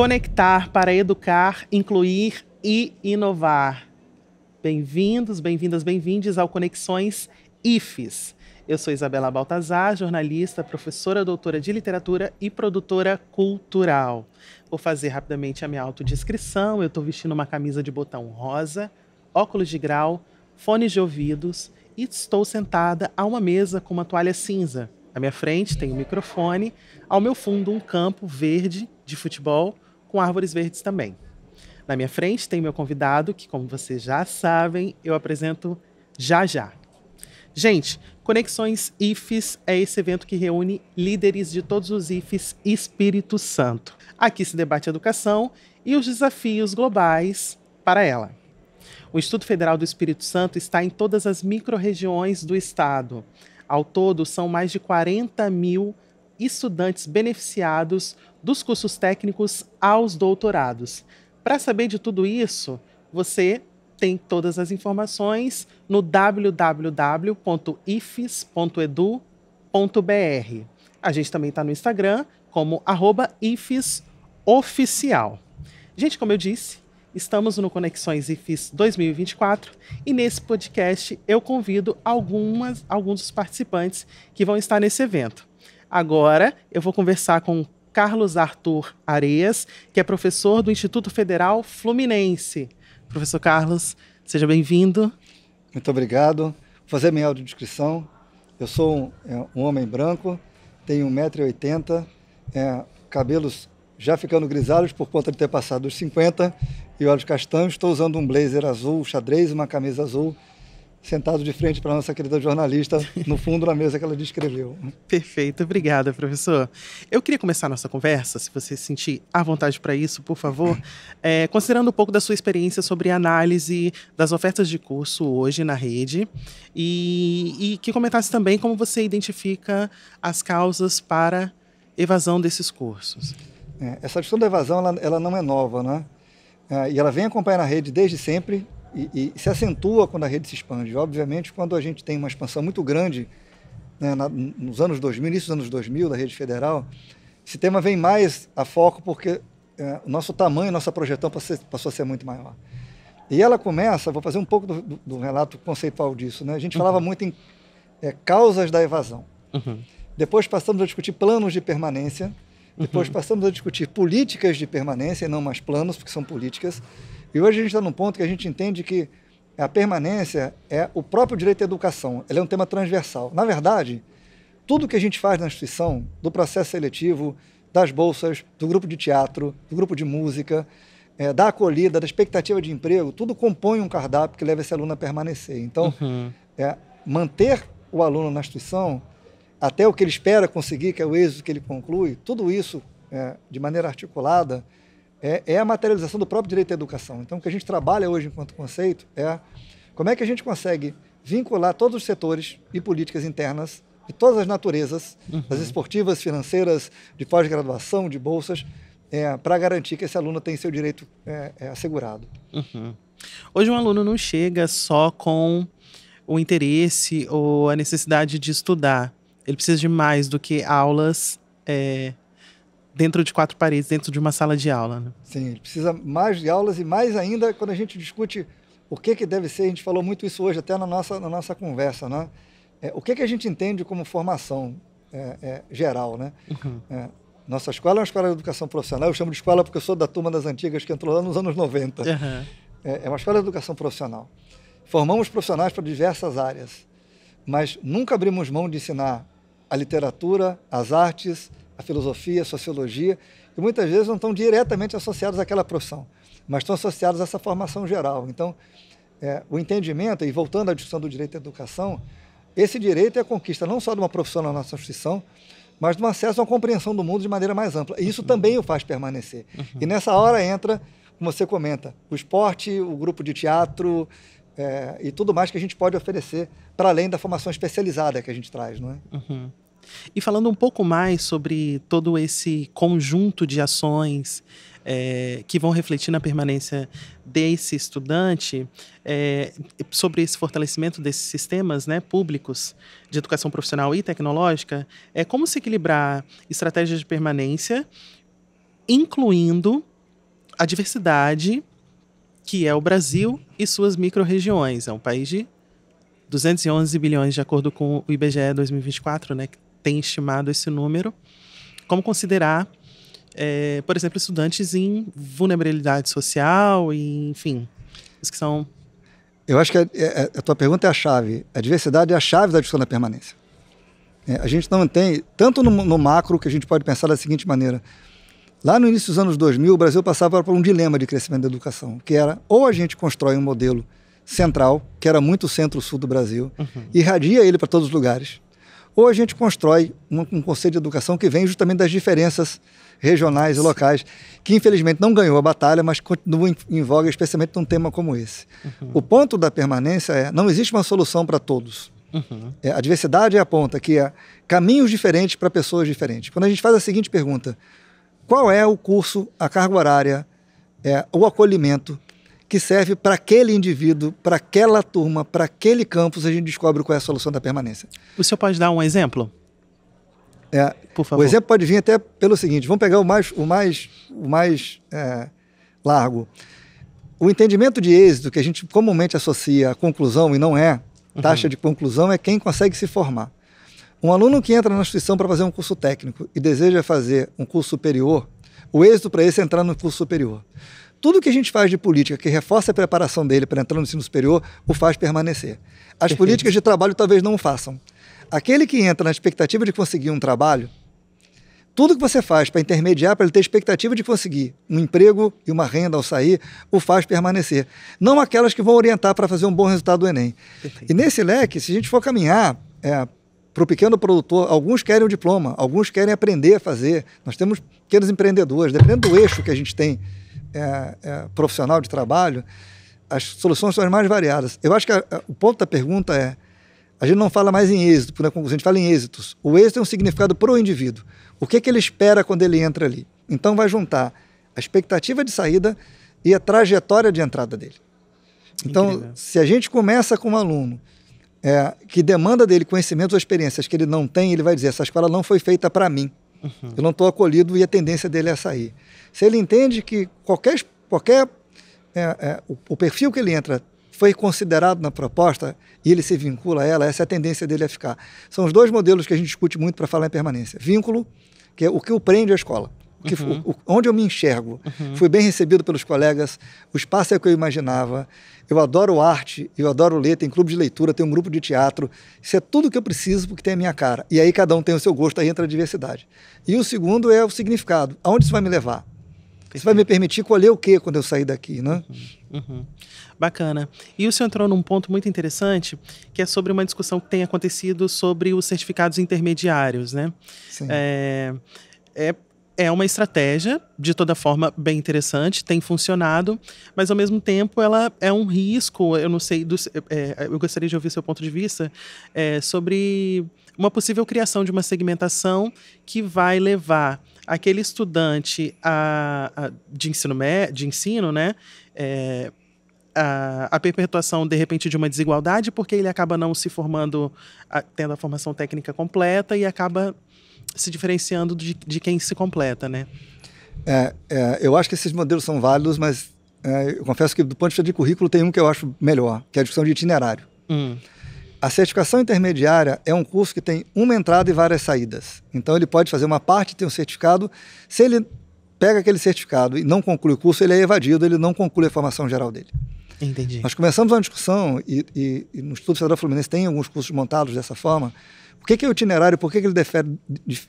Conectar para educar, incluir e inovar. Bem-vindos, bem-vindas, bem-vindes ao Conexões IFES. Eu sou Isabela Baltazar, jornalista, professora doutora de literatura e produtora cultural. Vou fazer rapidamente a minha autodescrição. Eu estou vestindo uma camisa de botão rosa, óculos de grau, fones de ouvidos e estou sentada a uma mesa com uma toalha cinza. À minha frente tem um microfone, ao meu fundo um campo verde de futebol com árvores verdes também. Na minha frente tem meu convidado, que, como vocês já sabem, eu apresento já já. Gente, Conexões IFES é esse evento que reúne líderes de todos os IFES Espírito Santo. Aqui se debate a educação e os desafios globais para ela. O Instituto Federal do Espírito Santo está em todas as microrregiões do estado. Ao todo, são mais de 40 mil estudantes beneficiados dos cursos técnicos aos doutorados. Para saber de tudo isso, você tem todas as informações no www.ifes.edu.br. A gente também está no Instagram como ifesoficial. Gente, como eu disse, estamos no Conexões IFES 2024 e nesse podcast eu convido algumas, alguns dos participantes que vão estar nesse evento. Agora eu vou conversar com Carlos Arthur Areias, que é professor do Instituto Federal Fluminense. Professor Carlos, seja bem-vindo. Muito obrigado. Vou fazer minha audiodescrição. Eu sou um, é, um homem branco, tenho 1,80m, é, cabelos já ficando grisalhos por conta de ter passado dos 50 e olhos castanhos. Estou usando um blazer azul, xadrez, e uma camisa azul sentado de frente para a nossa querida jornalista, no fundo da mesa que ela descreveu. Perfeito, obrigada, professor. Eu queria começar a nossa conversa, se você se sentir à vontade para isso, por favor, é, considerando um pouco da sua experiência sobre a análise das ofertas de curso hoje na rede e, e que comentasse também como você identifica as causas para evasão desses cursos. É, essa questão da evasão, ela, ela não é nova, né? É, e ela vem acompanhando a rede desde sempre, e, e, se acentua quando a rede se expande. Obviamente, quando a gente tem uma expansão muito grande, né, na, nos anos 2000, início dos anos 2000, da rede federal, esse tema vem mais a foco porque é, o nosso tamanho, nossa projeção passou a ser muito maior. E ela começa, vou fazer um pouco do, do, do relato conceitual disso. Né? A gente uhum. falava muito em é, causas da evasão. Uhum. Depois passamos a discutir planos de permanência. Depois uhum. passamos a discutir políticas de permanência e não mais planos, porque são políticas. E hoje a gente está num ponto que a gente entende que a permanência é o próprio direito à educação. Ele é um tema transversal. Na verdade, tudo que a gente faz na instituição, do processo seletivo, das bolsas, do grupo de teatro, do grupo de música, é, da acolhida, da expectativa de emprego, tudo compõe um cardápio que leva esse aluno a permanecer. Então, uhum. é, manter o aluno na instituição, até o que ele espera conseguir, que é o êxito que ele conclui, tudo isso é, de maneira articulada, é, é a materialização do próprio direito à educação. Então, o que a gente trabalha hoje enquanto conceito é como é que a gente consegue vincular todos os setores e políticas internas de todas as naturezas, uhum. das esportivas, financeiras, de pós-graduação, de bolsas, é, para garantir que esse aluno tenha seu direito é, é, assegurado. Uhum. Hoje um aluno não chega só com o interesse ou a necessidade de estudar. Ele precisa de mais do que aulas é, dentro de quatro paredes, dentro de uma sala de aula. Né? Sim, precisa mais de aulas e mais ainda quando a gente discute o que, que deve ser, a gente falou muito isso hoje até na nossa, na nossa conversa, né? É, o que, que a gente entende como formação é, é, geral, né? Uhum. É, nossa escola é uma escola de educação profissional, eu chamo de escola porque eu sou da turma das antigas que entrou lá nos anos 90. Uhum. É, é, uma escola de educação profissional. Formamos profissionais para diversas áreas, mas nunca abrimos mão de ensinar a literatura, as artes, a filosofia, a sociologia, e muitas vezes não estão diretamente associados àquela profissão, mas estão associados a essa formação geral. Então, é, o entendimento, e voltando à discussão do direito à educação, esse direito é a conquista não só de uma profissão na nossa instituição, mas de um acesso a uma compreensão do mundo de maneira mais ampla. E isso também o faz permanecer. Uhum. E nessa hora entra, como você comenta, o esporte, o grupo de teatro é, e tudo mais que a gente pode oferecer para além da formação especializada que a gente traz, não é? Uhum. E falando um pouco mais sobre todo esse conjunto de ações é, que vão refletir na permanência desse estudante, é, sobre esse fortalecimento desses sistemas né, públicos de educação profissional e tecnológica, é como se equilibrar estratégias de permanência, incluindo a diversidade que é o Brasil e suas micro-regiões. É um país de 211 bilhões, de acordo com o IBGE 2024, né, tem estimado esse número, como considerar, é, por exemplo, estudantes em vulnerabilidade social, e, enfim, os que são. Eu acho que a, é, a, é, é, a, tua pergunta é a chave. A diversidade é a chave da discussão da permanência. É, a gente não tem, tanto no, no macro, que a gente pode pensar da seguinte maneira. Lá no início dos anos 2000, o Brasil passava por um dilema de crescimento da educação, que era ou a gente constrói um modelo central, que era muito centro-sul do Brasil, uhum. irradia ele para todos os lugares, ou a gente constrói um, um conceito de educação que vem justamente das diferenças regionais e locais, que infelizmente não ganhou a batalha, mas continua em, em voga, especialmente num tema como esse. Uhum. O ponto da permanência é: não existe uma solução para todos. Uhum. É, a diversidade é aponta que há é caminhos diferentes para pessoas diferentes. Quando a gente faz a seguinte pergunta: qual é o curso, a carga horária, é, o acolhimento que serve para aquele indivíduo, para aquela turma, para aquele campus, a gente descobre qual é a solução da permanência. O senhor pode dar um exemplo? É, Por favor. O exemplo pode vir até pelo seguinte: vamos pegar o mais, o mais, o mais é, largo. O entendimento de êxito, que a gente comumente associa à conclusão e não é, uhum. taxa uhum. de conclusão é quem consegue se formar. Um aluno que entra na instituição para fazer um curso técnico e deseja fazer um curso superior, o êxito para esse é entrar no curso superior tudo que a gente faz de política que reforça a preparação dele para entrar no ensino superior o faz permanecer. As Perfeito. políticas de trabalho talvez não o façam. Aquele que entra na expectativa de conseguir um trabalho, tudo que você faz para intermediar, para ele ter expectativa de conseguir um emprego e uma renda ao sair, o faz permanecer. Não aquelas que vão orientar para fazer um bom resultado do Enem. Perfeito. E nesse leque, se a gente for caminhar é, para o pequeno produtor, alguns querem o diploma, alguns querem aprender a fazer. Nós temos pequenos empreendedores, dependendo do eixo que a gente tem é, é, profissional de trabalho, as soluções são as mais variadas. Eu acho que a, a, o ponto da pergunta é: a gente não fala mais em êxito, né, conclusão a gente fala em êxitos. O êxito tem é um significado para o indivíduo. O que, que ele espera quando ele entra ali? Então, vai juntar a expectativa de saída e a trajetória de entrada dele. Então, Incrível. se a gente começa com um aluno é, que demanda dele conhecimentos ou experiências que ele não tem, ele vai dizer: essa escola não foi feita para mim. Uhum. Eu não estou acolhido e a tendência dele é sair. Se ele entende que qualquer, qualquer é, é, o, o, perfil que ele entra foi considerado na proposta e ele se vincula a ela, essa é a tendência dele a ficar. São os dois modelos que a gente discute muito para falar em permanência. Vínculo, que é o que o prende à escola. Que, uhum. o, onde eu me enxergo. Uhum. Fui bem recebido pelos colegas, o espaço é o que eu imaginava. Eu adoro arte, eu adoro ler, tem clube de leitura, tem um grupo de teatro. Isso é tudo que eu preciso porque tem a minha cara. E aí cada um tem o seu gosto, aí entra a diversidade. E o segundo é o significado. Aonde isso vai me levar? Isso vai me permitir colher o que quando eu sair daqui, né? Uhum, uhum. Bacana. E o senhor entrou num ponto muito interessante, que é sobre uma discussão que tem acontecido sobre os certificados intermediários, né? Sim. É, é, é uma estratégia, de toda forma, bem interessante, tem funcionado, mas ao mesmo tempo ela é um risco, eu não sei, do, é, é, eu gostaria de ouvir seu ponto de vista, é, sobre uma possível criação de uma segmentação que vai levar aquele estudante a, a, de, ensino, de ensino, né? É, a, a, perpetuação, de repente, de uma desigualdade, porque ele acaba não se formando, a, tendo a formação técnica completa e acaba se diferenciando de, de quem se completa, né? É, é, eu acho que esses modelos são válidos, mas é, eu confesso que, do ponto de vista de currículo, tem um que eu acho melhor, que é a discussão de itinerário. Hum. A certificação intermediária é um curso que tem uma entrada e várias saídas. Então ele pode fazer uma parte, tem um certificado. Se ele pega aquele certificado e não conclui o curso, ele é evadido, ele não conclui a formação geral dele. Entendi. Nós começamos uma discussão, e, e, e no Instituto Federal Fluminense tem alguns cursos montados dessa forma. O que, é o itinerário? Por que, que ele difere,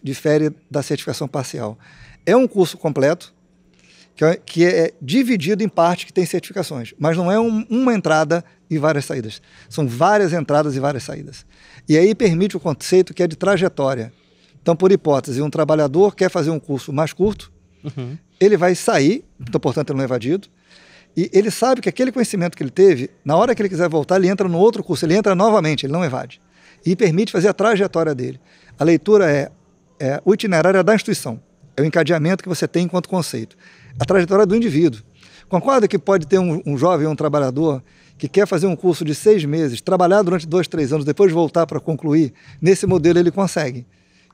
difere da certificação parcial? É um curso completo, que é, que é dividido em partes que tem certificações, mas não é um, uma entrada e várias saídas. São várias entradas e várias saídas. E aí permite o conceito que é de trajetória. Então, por hipótese, um trabalhador quer fazer um curso mais curto, uhum. ele vai sair, então, portanto, ele não é evadido, e ele sabe que aquele conhecimento que ele teve, na hora que ele quiser voltar, ele entra no outro curso, ele entra novamente, ele não evade. E permite fazer a trajetória dele. A leitura é, é o itinerário da instituição, é o encadeamento que você tem enquanto conceito. A trajetória do indivíduo. Concorda que pode ter um, um jovem, um trabalhador, que quer fazer um curso de seis meses, trabalhar durante dois, três anos, depois voltar para concluir, nesse modelo ele consegue.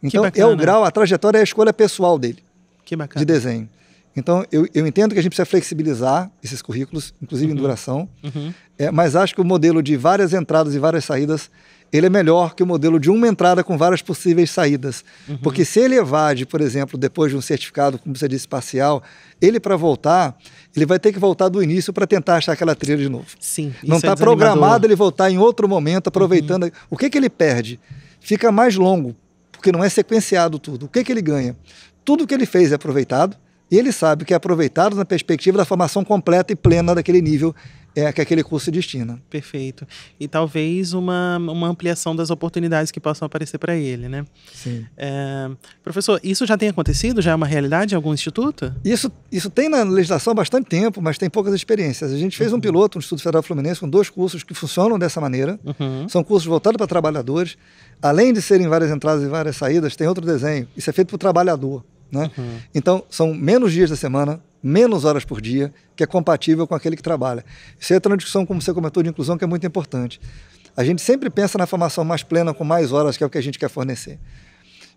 Então é o grau, a trajetória é a escolha pessoal dele. Que bacana. De desenho. Então, eu, eu entendo que a gente precisa flexibilizar esses currículos, inclusive uhum. em duração, uhum. é, mas acho que o modelo de várias entradas e várias saídas ele é melhor que o modelo de uma entrada com várias possíveis saídas. Uhum. Porque se ele evade, por exemplo, depois de um certificado, como você disse, parcial, ele para voltar, ele vai ter que voltar do início para tentar achar aquela trilha de novo. Sim. Não está é tá programado ele voltar em outro momento, aproveitando. Uhum. O que, que ele perde? Fica mais longo, porque não é sequenciado tudo. O que, que ele ganha? Tudo que ele fez é aproveitado e ele sabe que é aproveitado na perspectiva da formação completa e plena daquele nível é, que aquele curso se destina. Perfeito. E talvez uma, uma ampliação das oportunidades que possam aparecer para ele, né? Sim. É, professor, isso já tem acontecido? Já é uma realidade em algum instituto? Isso, isso tem na legislação há bastante tempo, mas tem poucas experiências. A gente fez uhum. um piloto no um Instituto Federal Fluminense com dois cursos que funcionam dessa maneira. Uhum. São cursos voltados para trabalhadores. Além de serem várias entradas e várias saídas, tem outro desenho. Isso é feito para o trabalhador. Né? Uhum. Então, são menos dias da semana, menos horas por dia, que é compatível com aquele que trabalha. Isso entra é na discussão, como você comentou, de inclusão, que é muito importante. A gente sempre pensa na formação mais plena, com mais horas, que é o que a gente quer fornecer.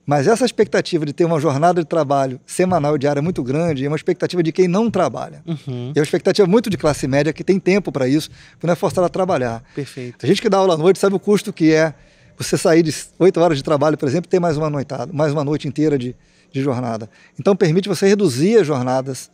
Mas essa expectativa de ter uma jornada de trabalho semanal e diária muito grande é uma expectativa de quem não trabalha. Uhum. é uma expectativa muito de classe média que tem tempo para isso, que não é forçada a trabalhar. Perfeito. A gente que dá aula à noite sabe o custo que é você sair de oito horas de trabalho, por exemplo, e ter mais uma noitada, mais uma noite inteira de, de jornada. Então permite você reduzir as jornadas.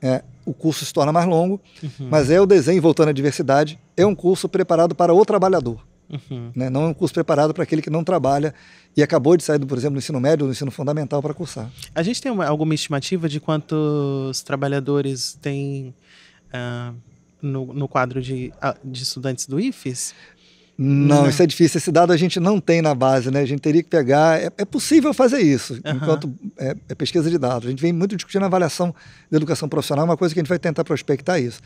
É, o curso se torna mais longo, uhum. mas é o desenho voltando à diversidade, é um curso preparado para o trabalhador. Uhum. Né? Não é um curso preparado para aquele que não trabalha e acabou de sair, por exemplo, do ensino médio ou do ensino fundamental para cursar. A gente tem uma, alguma estimativa de quantos trabalhadores tem uh, no, no, quadro de, ah, de estudantes do IFES? Não, não, isso é difícil. Esse dado a gente não tem na base, né? A gente teria que pegar. É, é possível fazer isso, uhum. enquanto é, é, pesquisa de dados. A gente vem muito discutindo a avaliação da educação profissional, é uma coisa que a gente vai tentar prospectar isso.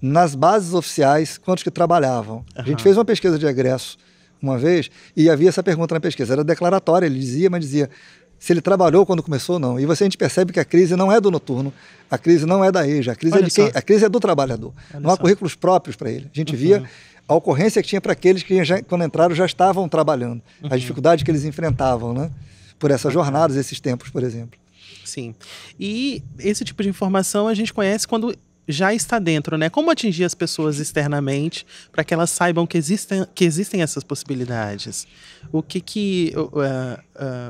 Nas bases oficiais, quantos que trabalhavam? Uhum. A gente fez uma pesquisa de egresso uma vez e havia essa pergunta na pesquisa. Era declaratória, ele dizia, mas dizia se ele trabalhou quando começou ou não. E você a gente percebe que a crise não é do noturno, a crise não é da EJA, a crise, é, de quem, a crise é do trabalhador. Olha não há só. currículos próprios para ele. A gente uhum. via a ocorrência que tinha para aqueles que, já, quando entraram, já estavam trabalhando, uhum. a dificuldade que eles enfrentavam, né? Por essas jornadas, esses tempos, por exemplo. Sim. E esse tipo de informação a gente conhece quando já está dentro, né? Como atingir as pessoas externamente para que elas saibam que existem, que existem essas possibilidades? O que, que uh, uh,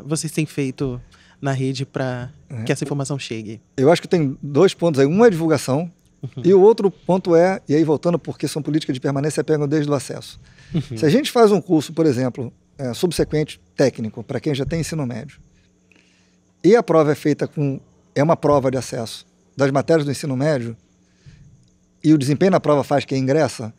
vocês têm feito na rede para é. que essa informação chegue? Eu acho que tem dois pontos aí. Um é a divulgação, Uhum. E o outro ponto é, e aí voltando porque são políticas de permanência, pegam desde o acesso. Uhum. Se a gente faz um curso, por exemplo, é, subsequente técnico, para quem já tem ensino médio, e a prova é feita com. é uma prova de acesso das matérias do ensino médio, e o desempenho na prova faz quem ingressa,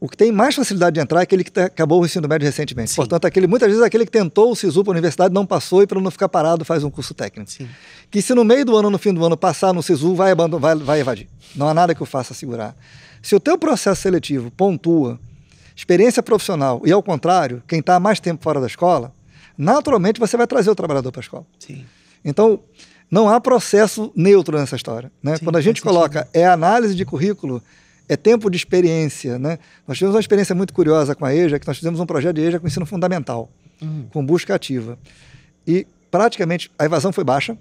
o que tem mais facilidade de entrar é aquele que tá, acabou o ensino médio recentemente. Sim. Portanto, aquele, muitas vezes aquele que tentou o SISU para a universidade não passou e para não ficar parado faz um curso técnico. Sim. Que se no meio do ano, no fim do ano, passar no SISU, vai, vai, vai evadir. Não há nada que eu faça segurar. Se o teu processo seletivo pontua experiência profissional e, ao contrário, quem está mais tempo fora da escola, naturalmente você vai trazer o trabalhador para a escola. Sim. Então, não há processo neutro nessa história. Né? Sim, Quando a gente coloca é análise de currículo é tempo de experiência. Né? Nós tivemos uma experiência muito curiosa com a EJA, que nós fizemos um projeto de EJA com ensino fundamental, uhum. com busca ativa. E praticamente a evasão foi baixa,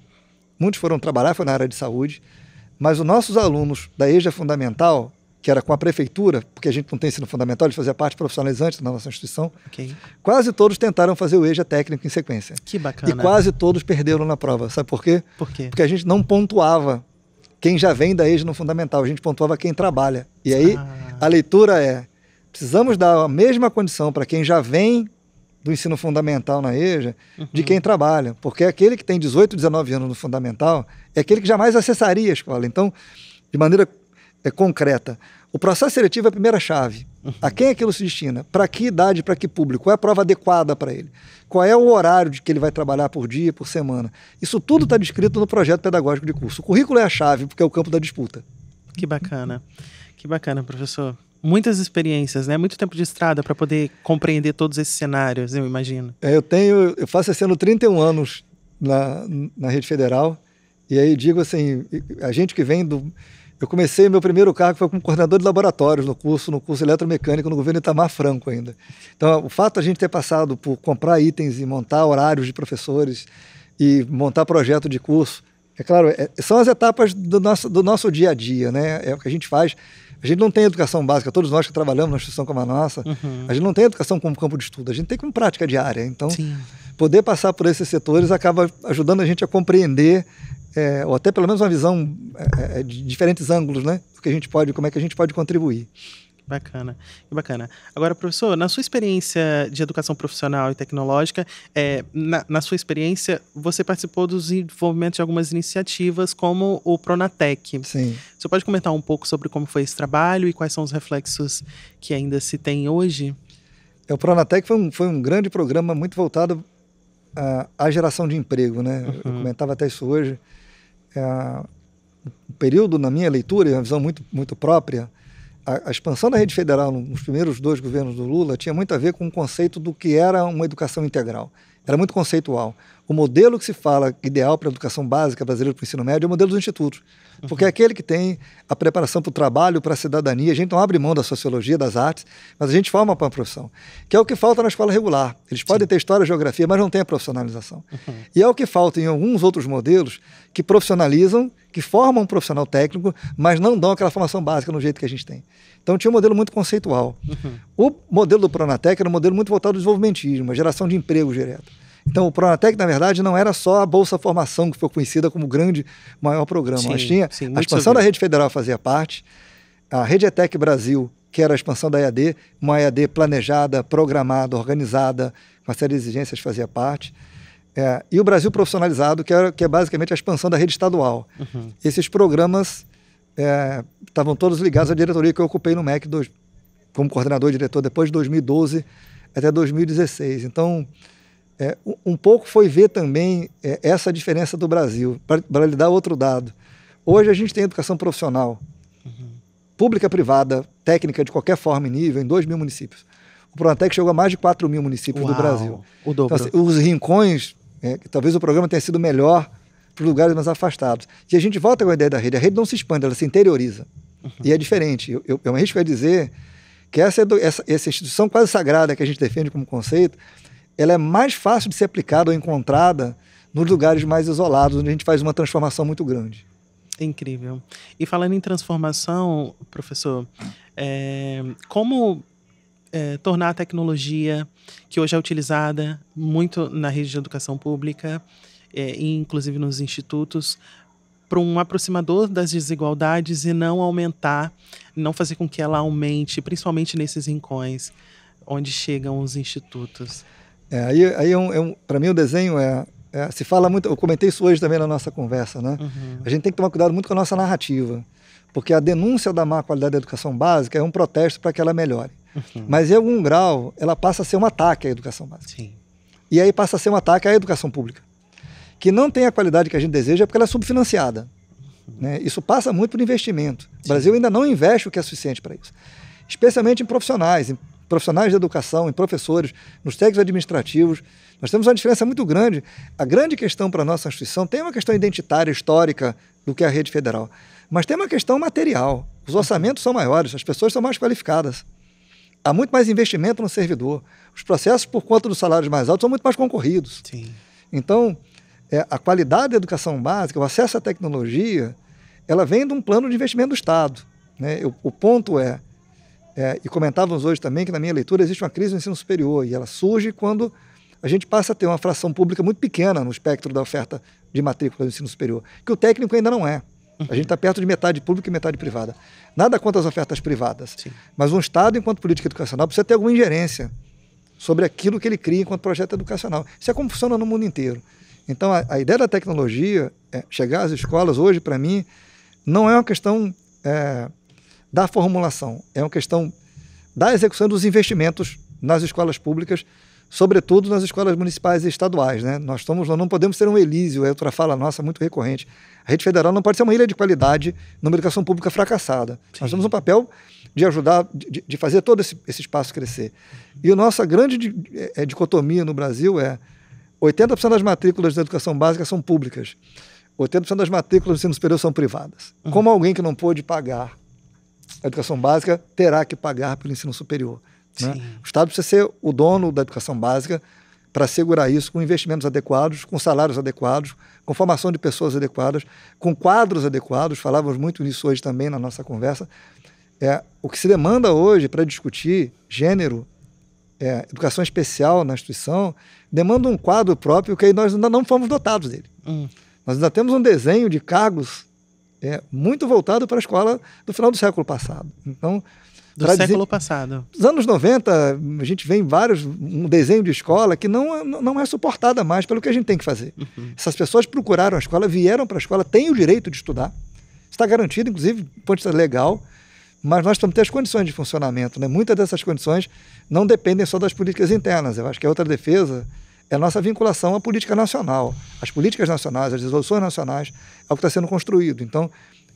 muitos foram trabalhar, foi na área de saúde, mas os nossos alunos da EJA Fundamental, que era com a prefeitura, porque a gente não tem ensino fundamental, eles faziam parte profissionalizante da nossa instituição, okay. quase todos tentaram fazer o EJA técnico em sequência. Que bacana. E quase todos perderam na prova. Sabe por quê? Por quê? Porque a gente não pontuava quem já vem da EJA no fundamental, a gente pontuava quem trabalha. E aí ah. a leitura é: precisamos dar a mesma condição para quem já vem do ensino fundamental na EJA uhum. de quem trabalha, porque aquele que tem 18, 19 anos no fundamental é aquele que jamais acessaria a escola. Então, de maneira é, concreta, o processo seletivo é a primeira chave. Uhum. A quem aquilo se destina? Para que idade, para que público? Qual é a prova adequada para ele? Qual é o horário de que ele vai trabalhar por dia, por semana? Isso tudo está descrito no projeto pedagógico de curso. O currículo é a chave, porque é o campo da disputa. Que bacana. Que bacana, professor. Muitas experiências, né? Muito tempo de estrada para poder compreender todos esses cenários, eu imagino. É, eu tenho, eu faço esse ano 31 anos na, na rede federal. E aí digo assim, a gente que vem do, eu comecei meu primeiro cargo foi como coordenador de laboratórios no curso, no curso eletromecânico no governo Itamar Franco ainda. Então, o fato de a gente ter passado por comprar itens e montar horários de professores e montar projeto de curso, é claro, é, são as etapas do nosso, do nosso dia a dia, né? É o que a gente faz. A gente não tem educação básica, todos nós que trabalhamos numa instituição como a nossa, uhum. a gente não tem educação como campo de estudo, a gente tem como prática diária. Então, Sim. poder passar por esses setores acaba ajudando a gente a compreender é, ou até pelo menos uma visão é, é, é de diferentes ângulos, né? O que a gente pode, como é que a gente pode contribuir. Bacana, que bacana. Agora, professor, na sua experiência de educação profissional e tecnológica, é, na, na, sua experiência, você participou do desenvolvimento de algumas iniciativas, como o Pronatec. Sim. Você pode comentar um pouco sobre como foi esse trabalho e quais são os reflexos que ainda se tem hoje? É, o Pronatec foi um, foi um grande programa muito voltado a, a geração de emprego, né? Uhum. Eu comentava até isso hoje. É, o período, na minha leitura, e uma visão muito, muito própria, a, a, expansão da rede federal nos primeiros dois governos do Lula tinha muito a ver com o conceito do que era uma educação integral. Era muito conceitual. O modelo que se fala ideal para a educação básica brasileira para o ensino médio é o modelo dos institutos porque é aquele que tem a preparação para o trabalho, para a cidadania. A gente não abre mão da sociologia, das artes, mas a gente forma para uma profissão, que é o que falta na escola regular. Eles podem Sim. ter história, geografia, mas não tem a profissionalização. Uhum. E é o que falta em alguns outros modelos que profissionalizam, que formam um profissional técnico, mas não dão aquela formação básica no jeito que a gente tem. Então tinha um modelo muito conceitual. Uhum. O modelo do Pronatec era um modelo muito voltado ao desenvolvimentismo, a geração de emprego direto. Então, o Pronatec, na verdade, não era só a Bolsa Formação, que foi conhecida como o grande maior programa, sim, mas tinha sim, a expansão da rede federal fazia parte, a Rede ETEC Brasil, que era a expansão da EAD, uma EAD planejada, programada, organizada, com uma série de exigências fazia parte. É, e o Brasil Profissionalizado, que, era, que é basicamente a expansão da rede estadual. Uhum. Esses programas é, estavam é, todos ligados à diretoria que eu ocupei no MEC como coordenador e diretor depois de 2012 até 2016. Então, é, um pouco foi ver também é, essa diferença do Brasil, para lhe dar outro dado. Hoje a gente tem educação profissional, uhum. pública, privada, técnica, de qualquer forma e nível, em 2 mil municípios. O Pronatec chegou a mais de 4 mil municípios Uau, do Brasil. O então, dobro. Então, assim, os rincões, é, talvez o programa tenha sido melhor para os lugares mais afastados. E a gente volta com a ideia da rede. A rede não se expande, ela se interioriza. Uhum. E é diferente. Eu, eu, eu me arrisco a dizer que essa, é essa, essa instituição quase sagrada que a gente defende como conceito ela é mais fácil de ser aplicada ou encontrada nos lugares mais isolados, onde a gente faz uma transformação muito grande. Incrível. E falando em transformação, professor, é, como é, tornar a tecnologia que hoje é utilizada muito na rede de educação pública, é, e inclusive nos institutos, para um aproximador das desigualdades e não aumentar, não fazer com que ela aumente, principalmente nesses rincões onde chegam os institutos? É, aí aí é um, é um para mim o desenho é, é, se fala muito, eu comentei isso hoje também na nossa conversa, né? Uhum. A gente tem que tomar cuidado muito com a nossa narrativa, porque a denúncia da má qualidade da educação básica é um protesto para que ela melhore. Uhum. Mas em algum grau, ela passa a ser um ataque à educação básica. Sim. E aí passa a ser um ataque à educação pública, que não tem a qualidade que a gente deseja porque ela é subfinanciada. Uhum. Né? Isso passa muito por investimento. Sim. O Brasil ainda não investe o que é suficiente para isso especialmente em profissionais, em profissionais de educação, em professores, nos técnicos administrativos. Nós temos uma diferença muito grande. A grande questão para a nossa instituição tem uma questão identitária, histórica, do que é a rede federal. Mas tem uma questão material. Os orçamentos são maiores, as pessoas são mais qualificadas. Há muito mais investimento no servidor. Os processos, por conta dos salários mais altos, são muito mais concorridos. Sim. Então, é, a qualidade da educação básica, o acesso à tecnologia, ela vem de um plano de investimento do Estado. Né? o ponto é, é, e comentávamos hoje também que, na minha leitura, existe uma crise no ensino superior e ela surge quando a gente passa a ter uma fração pública muito pequena no espectro da oferta de matrícula do ensino superior, que o técnico ainda não é. A gente está uhum. perto de metade pública e metade privada. Nada contra as ofertas privadas, Sim. mas um Estado, enquanto política educacional, precisa ter alguma ingerência sobre aquilo que ele cria enquanto projeto educacional. Isso é como funciona no mundo inteiro. Então, a, a ideia da tecnologia é chegar às escolas hoje, para mim, não é uma questão é, da formulação, é uma questão da execução dos investimentos nas escolas públicas, sobretudo nas escolas municipais e estaduais. Né? Nós estamos, nós não podemos ser um elísio, é outra fala nossa muito recorrente. A rede federal não pode ser uma ilha de qualidade numa educação pública fracassada. Sim. Nós temos um papel de ajudar, de, de fazer todo esse, esse, espaço crescer. E a nossa grande é, é, dicotomia no Brasil é 80% das matrículas da educação básica são públicas, 80% das matrículas do ensino superior são privadas. Uhum. Como alguém que não pôde pagar a educação básica terá que pagar pelo ensino superior. Né? O Estado precisa ser o dono da educação básica para assegurar isso com investimentos adequados, com salários adequados, com formação de pessoas adequadas, com quadros adequados. Falávamos muito nisso hoje também na nossa conversa. É, o que se demanda hoje para discutir gênero, é, educação especial na instituição, demanda um quadro próprio que aí nós ainda não fomos dotados dele. Hum. Nós ainda temos um desenho de cargos é muito voltado para a escola do final do século passado. Então, do século dizer, passado. Dos anos 90, a gente vê em vários um desenho de escola que não, não é suportada mais pelo que a gente tem que fazer. Uhum. Essas pessoas procuraram a escola, vieram para a escola, têm o direito de estudar. Está garantido, inclusive, do ponto de vista legal, mas nós temos que ter as condições de funcionamento. Né? Muitas dessas condições não dependem só das políticas internas. Eu acho que a é outra defesa é a nossa vinculação à política nacional. As políticas nacionais, as resoluções nacionais, ao é que está sendo construído. Então,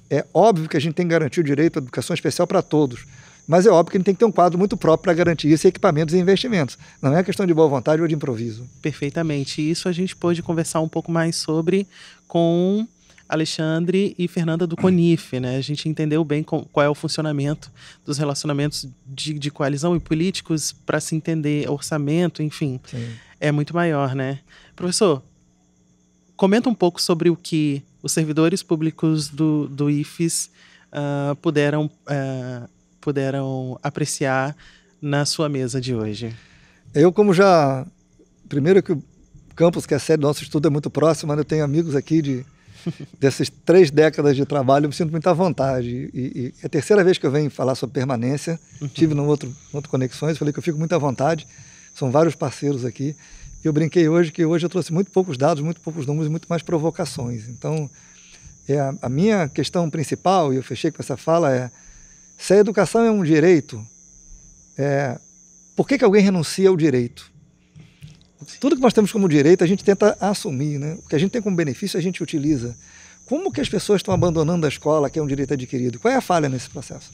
é óbvio que a gente tem que garantir o direito à educação especial para todos, mas é óbvio que a gente tem que ter um quadro muito próprio para garantir isso, equipamentos e investimentos. Não é questão de boa vontade ou de improviso. Perfeitamente. Isso a gente pôde conversar um pouco mais sobre com Alexandre e Fernanda do Conife, né? A gente entendeu bem qual é o funcionamento dos relacionamentos de, de coalizão e políticos para se entender orçamento, enfim. Sim. É muito maior, né? Professor, comenta um pouco sobre o que os servidores públicos do, do IFES uh, ah, puderam, uh, puderam apreciar na sua mesa de hoje? Eu, como já. Primeiro que o campus, que é a sede do nosso estudo, é muito próximo, mas eu tenho amigos aqui de dessas três décadas de trabalho, eu me sinto muito à vontade. E, e é a terceira vez que eu venho falar sobre permanência. Uhum. Tive no outro, no outro Conexões, falei que eu fico muito à vontade. São vários parceiros aqui. Eu brinquei hoje que hoje eu trouxe muito poucos dados, muito poucos números, muito mais provocações. Então, é a, a minha questão principal, e eu fechei com essa fala, é se a educação é um direito, é, por que, que alguém renuncia ao direito? Tudo que nós temos como direito, a gente tenta assumir. Né? O que a gente tem como benefício, a gente utiliza. Como que as pessoas estão abandonando a escola, que é um direito adquirido? Qual é a falha nesse processo?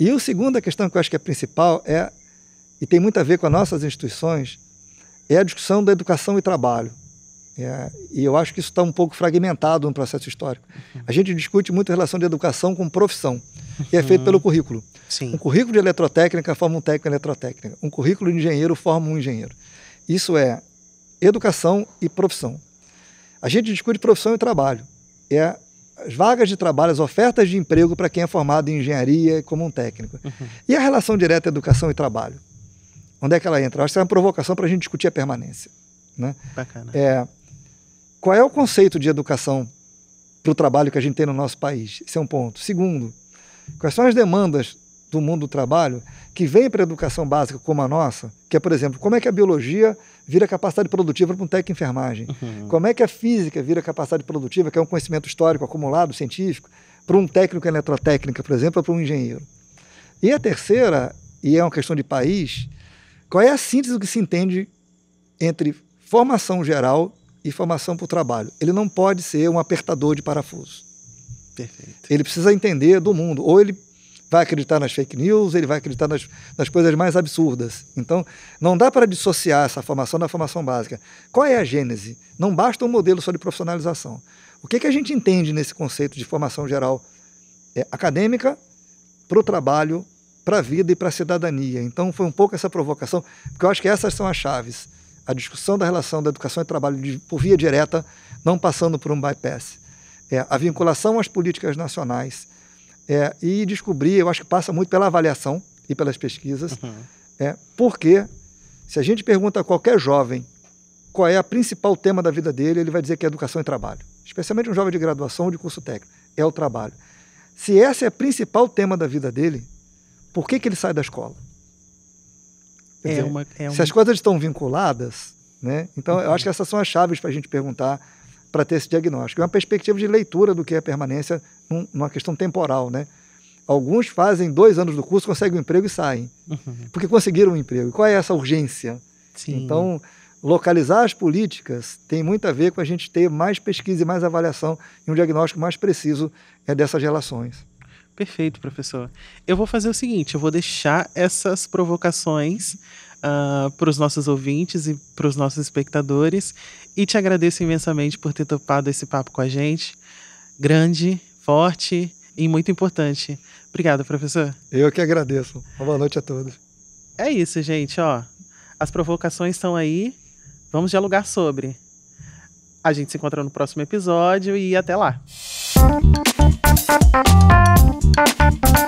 E a segunda questão que eu acho que é principal é, e tem muito a ver com as nossas instituições, é a discussão da educação e trabalho. É, e eu acho que isso está um pouco fragmentado no processo histórico. A gente discute muito a relação de educação com profissão, que é feito pelo currículo. Sim. Um currículo de eletrotécnica forma um técnico em eletrotécnica. Um currículo de engenheiro forma um engenheiro. Isso é educação e profissão. A gente discute profissão e trabalho. É as vagas de trabalho, as ofertas de emprego para quem é formado em engenharia como um técnico. Uhum. E a relação direta educação e trabalho? Onde é que ela entra? Eu acho que é uma provocação para a gente discutir a permanência. Né? Bacana. É, qual é o conceito de educação para o trabalho que a gente tem no nosso país? Esse é um ponto. Segundo, quais são as demandas do mundo do trabalho que vem para a educação básica como a nossa, que é, por exemplo, como é que a biologia vira capacidade produtiva para um técnico em enfermagem? Uhum. Como é que a física vira capacidade produtiva, que é um conhecimento histórico acumulado, científico, para um técnico em eletrotécnica, por exemplo, ou para um engenheiro? E a terceira, e é uma questão de país, qual é a síntese do que se entende entre formação geral e formação para o trabalho? Ele não pode ser um apertador de parafuso. Perfeito. Ele precisa entender do mundo. Ou ele vai acreditar nas fake news, ele vai acreditar nas, nas coisas mais absurdas. Então, não dá para dissociar essa formação da formação básica. Qual é a gênese? Não basta um modelo só de profissionalização. O que, é que a gente entende nesse conceito de formação geral é, acadêmica para o trabalho para a vida e para a cidadania. Então foi um pouco essa provocação, porque eu acho que essas são as chaves. A discussão da relação da educação e trabalho de, por via direta, não passando por um bypass. É, a vinculação às políticas nacionais é, e descobrir, eu acho que passa muito pela avaliação e pelas pesquisas, uhum. é, porque se a gente pergunta a qualquer jovem qual é o principal tema da vida dele, ele vai dizer que é educação e trabalho. Especialmente um jovem de graduação ou de curso técnico. É o trabalho. Se esse é o principal tema da vida dele, por que, que ele sai da escola? É, dizer, uma, é Se as coisas estão vinculadas, né? Então, uhum. eu acho que essas são as chaves para a gente perguntar para ter esse diagnóstico. É uma perspectiva de leitura do que é permanência num, numa questão temporal, né? Alguns fazem dois anos do curso, conseguem um emprego e saem, uhum. porque conseguiram um emprego. Qual é essa urgência? Sim. Então, localizar as políticas tem muito a ver com a gente ter mais pesquisa e mais avaliação e um diagnóstico mais preciso é, dessas relações. Perfeito, professor. Eu vou fazer o seguinte: eu vou deixar essas provocações uh, ah, para os nossos ouvintes e para os nossos espectadores. E te agradeço imensamente por ter topado esse papo com a gente. Grande, forte e muito importante. Obrigado, professor. Eu que agradeço. Uma boa noite a todos. É isso, gente. Ó, as provocações estão aí. Vamos dialogar sobre. A gente se encontra no próximo episódio e até lá. Thank you.